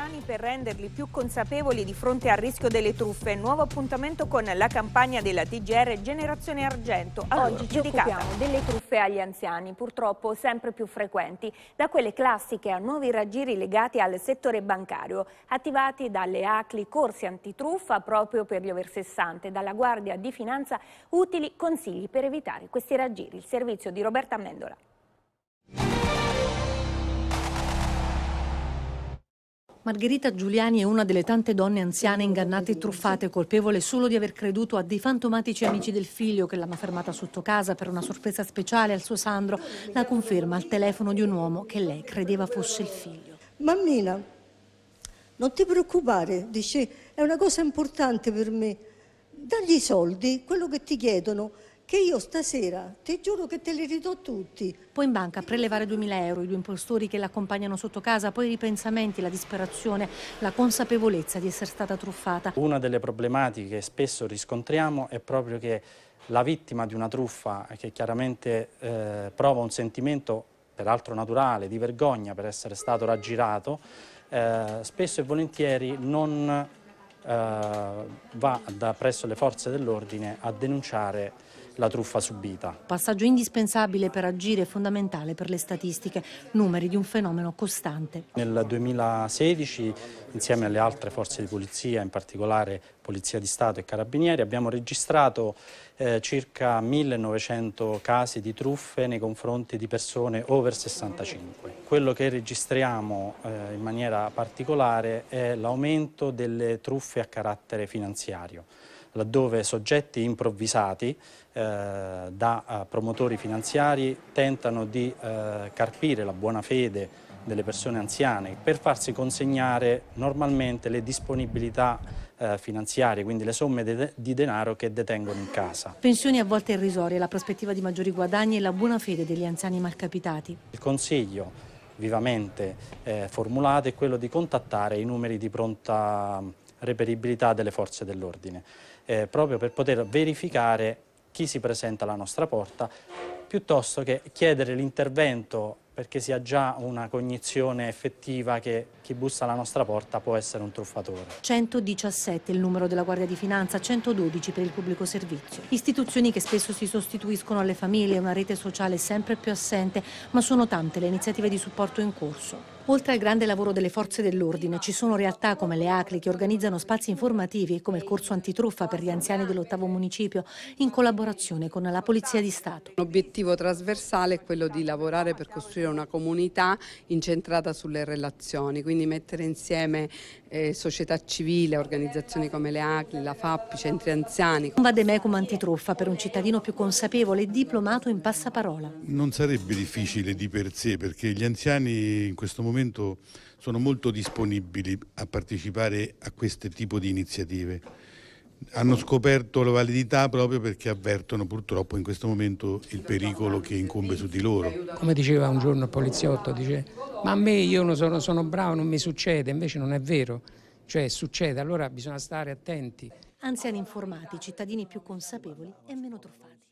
italiani per renderli più consapevoli di fronte al rischio delle truffe. Nuovo appuntamento con la campagna della TGR Generazione Argento, ad allora, oggi dedicata delle truffe agli anziani, purtroppo sempre più frequenti, da quelle classiche a nuovi raggiri legati al settore bancario, attivati dalle ACLI corsi antitruffa proprio per gli over 60 e dalla Guardia di Finanza utili consigli per evitare questi raggiri. Il servizio di Roberta Mendola. Margherita Giuliani è una delle tante donne anziane ingannate e truffate, colpevole solo di aver creduto a dei fantomatici amici del figlio che l'hanno fermata sotto casa per una sorpresa speciale al suo Sandro, la conferma al telefono di un uomo che lei credeva fosse il figlio. Mammina, non ti preoccupare, dice, è una cosa importante per me. Dagli i soldi, quello che ti chiedono, che io stasera ti giuro che te li ridò tutti. Poi in banca a prelevare 2000 euro, i due impostori che l'accompagnano sotto casa, poi i ripensamenti, la disperazione, la consapevolezza di essere stata truffata. Una delle problematiche che spesso riscontriamo è proprio che la vittima di una truffa che chiaramente eh, prova un sentimento peraltro naturale di vergogna per essere stato raggirato, eh, spesso e volentieri non eh, va da presso le forze dell'ordine a denunciare la truffa subita. Passaggio indispensabile per agire e fondamentale per le statistiche, numeri di un fenomeno costante. Nel 2016 insieme alle altre forze di polizia, in particolare Polizia di Stato e Carabinieri, abbiamo registrato eh, circa 1900 casi di truffe nei confronti di persone over 65. Quello che registriamo eh, in maniera particolare è l'aumento delle truffe a carattere finanziario laddove soggetti improvvisati eh, da eh, promotori finanziari tentano di eh, carpire la buona fede delle persone anziane per farsi consegnare normalmente le disponibilità eh, finanziarie, quindi le somme de di denaro che detengono in casa. Pensioni a volte irrisorie, la prospettiva di maggiori guadagni e la buona fede degli anziani malcapitati. Il consiglio vivamente eh, formulato è quello di contattare i numeri di pronta reperibilità delle forze dell'ordine, eh, proprio per poter verificare chi si presenta alla nostra porta, piuttosto che chiedere l'intervento perché si ha già una cognizione effettiva che chi bussa alla nostra porta può essere un truffatore. 117 il numero della Guardia di Finanza, 112 per il pubblico servizio. Istituzioni che spesso si sostituiscono alle famiglie, una rete sociale sempre più assente, ma sono tante le iniziative di supporto in corso. Oltre al grande lavoro delle forze dell'ordine, ci sono realtà come le ACLI che organizzano spazi informativi come il corso antitruffa per gli anziani dell'ottavo municipio in collaborazione con la Polizia di Stato. L'obiettivo trasversale è quello di lavorare per costruire una comunità incentrata sulle relazioni, quindi mettere insieme eh, società civile, organizzazioni come le ACLI, la FAP, i centri anziani. Un vademecum antitruffa per un cittadino più consapevole e diplomato in passaparola. Non sarebbe difficile di per sé perché gli anziani in questo momento momento sono molto disponibili a partecipare a questo tipo di iniziative. Hanno scoperto la validità proprio perché avvertono purtroppo in questo momento il pericolo che incombe su di loro. Come diceva un giorno il poliziotto, dice ma a me io non sono, sono bravo, non mi succede, invece non è vero, cioè succede, allora bisogna stare attenti. Anziani informati, cittadini più consapevoli e meno truffati.